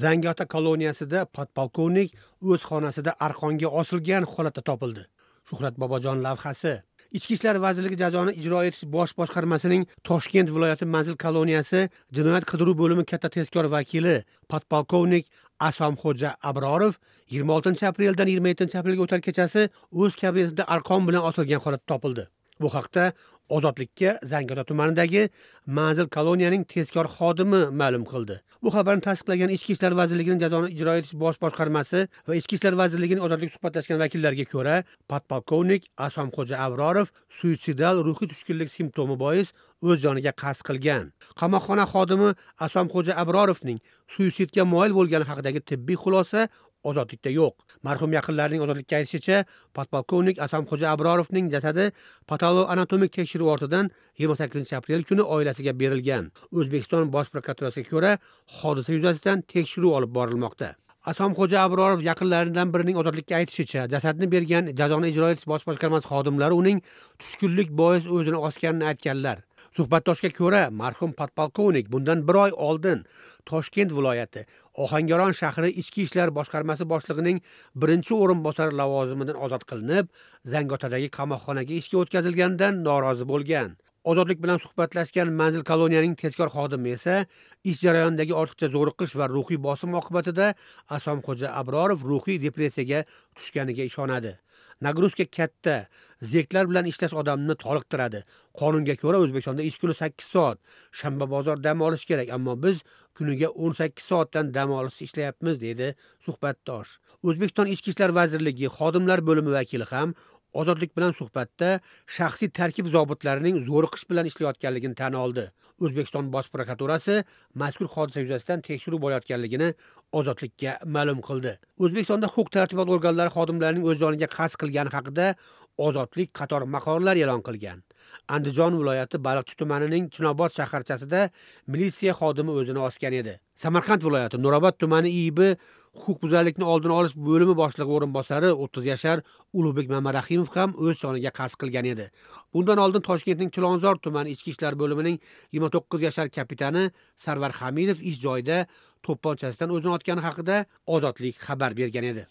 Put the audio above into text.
zangiota koloniyasida podpolkovnik o'z xonasida arqonga osilgan holatda topildi shuhrat bobojon lavhasi ichki ishlar vazirligi jazoni ijro etish bosh boshqarmasining toshkent viloyati manzil koloniyasi jinoyat qidiruv bo'limi katta tezkor vakili podpolkovnik asomxo'ja abrorov yigirma oltinchi apreldan yigirma yettinchi aprelga o'tar kechasi o'z kabinetida arqon bilan osilgan holatda topildi bu haqda ozodlikka zangiota tumanidagi manzil koloniyaning tezkor xodimi ma'lum qildi bu xabarni tasdiqlagan ichki ishlar vazirligini jazoni ijro etish bosh boshqarmasi va ichki ishlar vazirligini ozodlik suhbatlashgan vakillariga ko'ra podpolkovnik asomxo'ja avrorov suitsidal ruhiy tushkunlik simptomi bois o'z joniga qasd qilgan qamoqxona xodimi asomxo'ja abrorovning suitsidga moyil bo'lgani haqidagi tibbiy xulosa ozodlikda yo'q marhum yaqinlarining ozodlikka aytishicha podpolkovnik asamxo'ja abrorovning jasadi anatomik tekshiruv ortidan 28 aprel kuni oilasiga berilgan o'zbekiston bosh prokuraturasiga ko'ra hodisa yuzasidan tekshiruv olib borilmoqda Asomxo'ja Abrorov yaqinlaridan birining ozodlikka aytishicha, jasadni bergan jazoni ijro etish bosh boshqarmasi xodimlari uning tushkunlik bois o'zini osganini aytganlar. Suhbatdoshga ko'ra, marhum podpolkovnik bundan 1 oy oldin Toshkent viloyati Ohangaron shahri ichki ishlar boshqarmasi boshlig'ining birinchi o'rinbosari lavozimidan ozod qilinib, Zangiotadagi qamoqxonaga ishga o'tkazilganidan norozi bo'lgan. ozodlik bilan suhbatlashgan manzil koloniyaning tezkor xodimi esa ish jarayonidagi ortiqcha zo'riqish va ruhiy bosim oqibatida asomxo'ja abrorov ruhiy depressiyaga tushganiga ishonadi nagruzka katta zeklar bilan ishlash odamni toliqtiradi qonunga ko'ra o'zbekistonda ish kuni sakkiz soat shanba bozor dam olish kerak ammo biz kuniga o'n sakkiz soatdan dam olishni ishlayapmiz deydi suhbatdosh o'zbekiston ichki ishlar vazirligi xodimlar bo'limi vakili ham ozodlik bilan suhbatda shaxsiy tarkib zobitlarining zo'riqish bilan ishlayotganligini tan oldi o'zbekiston bosh prokuraturasi mazkur hodisa yuzasidan tekshiruv bo'layotganligini ozodlikka ma'lum qildi o'zbekistonda huquq tartibot organlari xodimlarining o'z joniga qasd qilgani haqida ozodlik qator maqolalar e'lon qilgan andijon viloyati baliqchi tumanining chinobod shaharchasida militsiya xodimi o'zini osgan edi samarqand viloyati nurobod tumani iib huquqbuzarlikni oldini olish bo'limi boshlig'i o'rinbosari o'ttiz yashar ulug'bek mamarahimov ham o'z joniga qasd qilgan edi bundan oldin toshkentning chilonzor tumani ichki ishlar bo'limining yigirma to'qqiz yashar kapitani sarvar hamidov ish joyida to'pponchasidan o'zini otgani haqida ozodlik xabar bergan edi